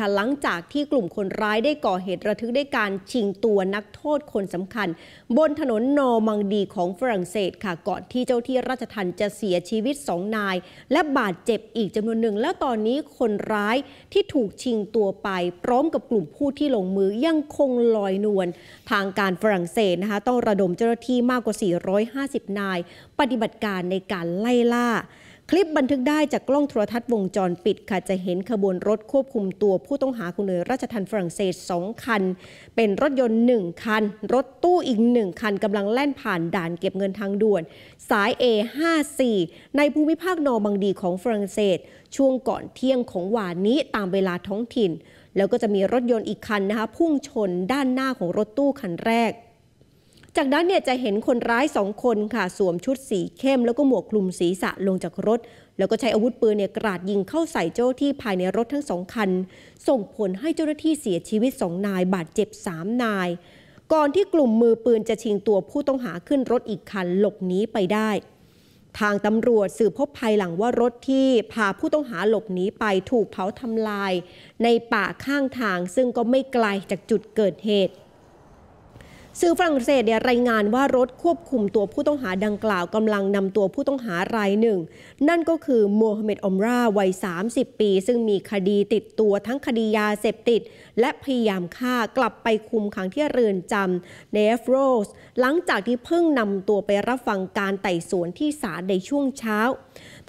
ค่ะหลังจากที่กลุ่มคนร้ายได้ก่อเหตุระทึกได้การชิงตัวนักโทษคนสำคัญ บนถนนนอมังดีของฝรั่งเศสค่ะก่อนที่เจ้าที่ราชทัณฑ์จะเสียชีวิตสองนาย และบาดเจ็บอีกจำนวนหนึ่ง แล้วตอนนี้คนร้ายที่ถูกชิงตัวไป พร้อมกับกลุ่มผู้ที่ลงมือยังคงลอยนวลทางการฝรั่งเศสนะคะต้องระดมเจ้าหน้าที่มากกว่า 450 นาย ปฏิบัติการในการไล่ล่าคลิปบันทึกได้จากกล้องโทรทัศน์วงจรปิดค่ะจะเห็นขบวนรถควบคุมตัวผู้ต้องหาคุณเ่งราชทันฝรั่งเศส 2 คัน เป็นรถยนต์ 1 คัน รถตู้อีก 1 คันกำลังแล่นผ่านด่านเก็บเงินทางด่วน สาย A54 ในภูมิภาคนอบังดีของฝรั่งเศสช่วงก่อนเที่ยงของวานนี้ตามเวลาท้องถิ่น แล้วก็จะมีรถยนต์อีกคันนะคะพุ่งชนด้านหน้าของรถตู้คันแรกจากนั้นเนี่ยจะเห็นคนร้ายสองคนค่ะ สวมชุดสีเข้ม แล้วก็หมวกคลุมศีรษะลงจากรถ แล้วก็ใช้อาวุธปืนเนี่ยกราดยิงเข้าใส่เจ้าที่ภายในรถทั้งสองคัน ส่งผลให้เจ้าหน้าที่เสียชีวิตสองนาย บาดเจ็บสามนาย ก่อนที่กลุ่มมือปืนจะชิงตัวผู้ต้องหาขึ้นรถอีกคันหลบหนีไปได้ ทางตำรวจสืบพบภายหลังว่ารถที่พาผู้ต้องหาหลบหนีไปถูกเผาทำลาย ในป่าข้างทางซึ่งก็ไม่ไกลจากจุดเกิดเหตุสื่อฝรั่งเศสเนี่ยรายงานว่ารถควบคุมตัวผู้ต้องหาดังกล่าวกำลังนำตัวผู้ต้องหารายหนึ่ง นั่นก็คือโมฮัมเหม็ดอมราวัย30 ปี ซึ่งมีคดีติดตัวทั้งคดียาเสพติด และพยายามฆ่ากลับไปคุมขังที่เรือนจำเนฟโรส หลังจากที่เพิ่งนำตัวไปรับฟังการไต่สวนที่ศาลในช่วงเช้า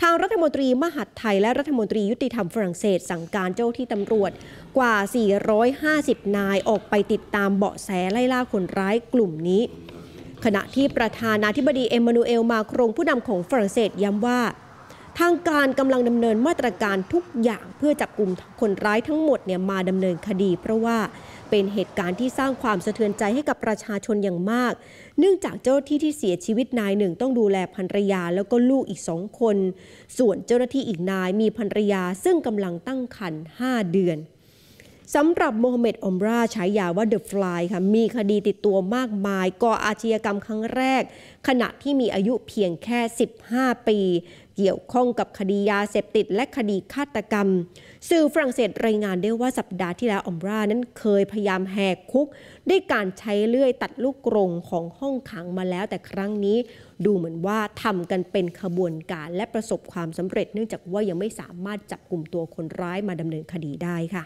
ทางรัฐมนตรีมหาดไทยและรัฐมนตรียุติธรรมฝรั่งเศสสั่งการเจ้าที่ตำรวจกว่า 450 นาย ออกไปติดตามเบาะแสไล่ล่า คนร้ายกลุ่มนี้ ขณะที่ประธานาธิบดีเอมมานูเอล มาครงผู้นำของฝรั่งเศสย้ำว่า ทางการกำลังดำเนินมาตรการทุกอย่างเพื่อจับกลุ่มคนร้ายทั้งหมดเนี่ยมาดำเนินคดีเพราะว่าเป็นเหตุการณ์ที่สร้างความสะเทือนใจให้กับประชาชนอย่างมาก เนื่องจากเจ้าหน้าที่ที่เสียชีวิตนายหนึ่ง ต้องดูแลภรรยาแล้วก็ลูกอีกสองคน ส่วนเจ้าหน้าที่อีกนายมีภรรยาซึ่งกำลังตั้งครรภ์5เดือนสำหรับโมฮัมเหม็ดอมราใช้ยาว่าเดอะฟลายค่ะ มีคดีติดตัวมากมาย ก่ออาชญากรรมครั้งแรก ขณะที่มีอายุเพียงแค่ 15 ปี เกี่ยวข้องกับคดียาเสพติดและคดีฆาตกรรมสื่อฝรั่งเศสรายงานได้ว่าสัปดาห์ที่แล้วอมรานั้นเคยพยายามแหกคุก ด้วยการใช้เลื่อยตัดลูกกรงของห้องขังมาแล้วแต่ครั้งนี้ ดูเหมือนว่าทำกันเป็นขบวนการและประสบความสำเร็จ เนื่องจากว่ายังไม่สามารถจับกลุ่มตัวคนร้ายมาดำเนินคดีได้ค่ะ